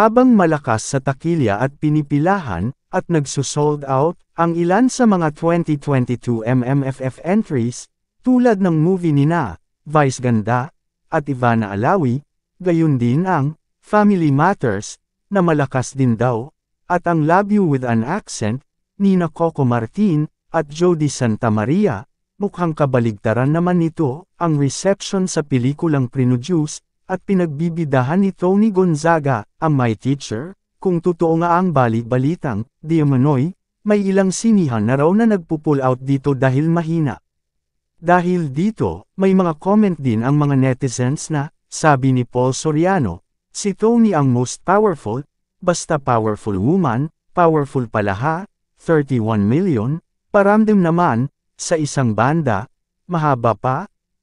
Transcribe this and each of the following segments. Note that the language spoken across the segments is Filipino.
Habang malakas sa takilya at pinipilahan, at nagsusold out, ang ilan sa mga 2022 MMFF entries, tulad ng movie ni na, Vice Ganda, at Ivana Alawi, gayon din ang, Family Matters, na malakas din daw, at ang Love You With an Accent, ni Nina Coco Martin, at Jody Santa Maria, mukhang kabaligtaran naman nito, ang reception sa pelikulang Prinujuice, at pinagbibidahan ni Tony Gonzaga, ang my teacher, kung totoo nga ang bali-balitang, Diamanoy, may ilang sinihan na raw na nagpo-pull out dito dahil mahina. Dahil dito, may mga comment din ang mga netizens na, sabi ni Paul Soriano, si Tony ang most powerful, basta powerful woman, powerful pala ha, 31 million, paramdam naman, sa isang banda, mahaba pa,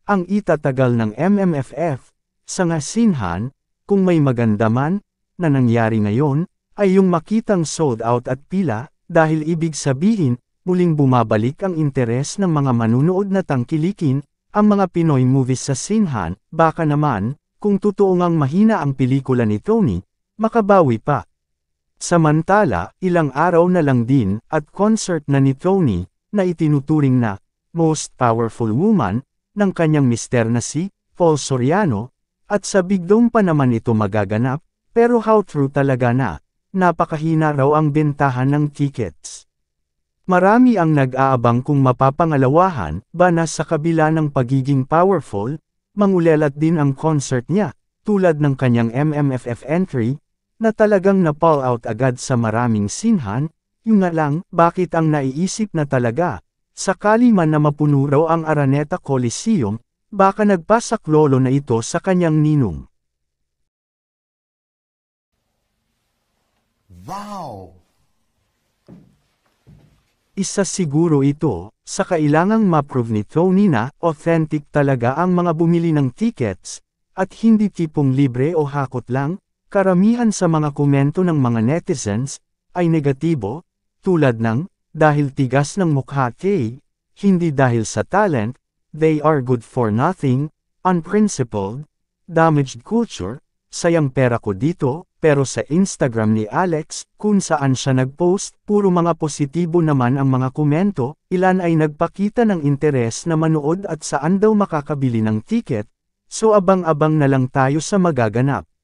ang itatagal ng MMFF, sa ngasinhan, kung may maganda man, na nangyari ngayon, ay yung makitang sold out at pila, dahil ibig sabihin, muling bumabalik ang interes ng mga manunood na tangkilikin, ang mga Pinoy movies sa sinhan, baka naman, kung totoo ngang mahina ang pelikula ni Tony, makabawi pa. Samantala, ilang araw na lang din at concert na ni Tony na itinuturing na most powerful woman ng kanyang mister na si Paul Soriano at sa bigdong pa naman ito magaganap, pero how true talaga na, napakahina raw ang bentahan ng tickets. Marami ang nag-aabang kung mapapangalawahan ba na sa kabila ng pagiging powerful, mangulelat din ang concert niya, tulad ng kanyang MMFF entry, na talagang na-pull out agad sa maraming sinhan, yung nga lang, bakit ang naiisip na talaga, sakali man na mapuno raw ang Araneta Coliseum, Baka nagpasak lolo na ito sa kanyang ninong. Wow! Isa siguro ito, sa kailangang ma-prove ni Tony na authentic talaga ang mga bumili ng tickets, at hindi tipong libre o hakot lang, karamihan sa mga komento ng mga netizens, ay negatibo, tulad ng, dahil tigas ng mukha Kay, hindi dahil sa talent, they are good for nothing, unprincipled, damaged culture, sayang pera ko dito, pero sa Instagram ni Alex, kung saan siya nagpost, puro mga positibo naman ang mga komento, ilan ay nagpakita ng interes na manood at saan daw makakabili ng tiket, so abang-abang na lang tayo sa magaganap.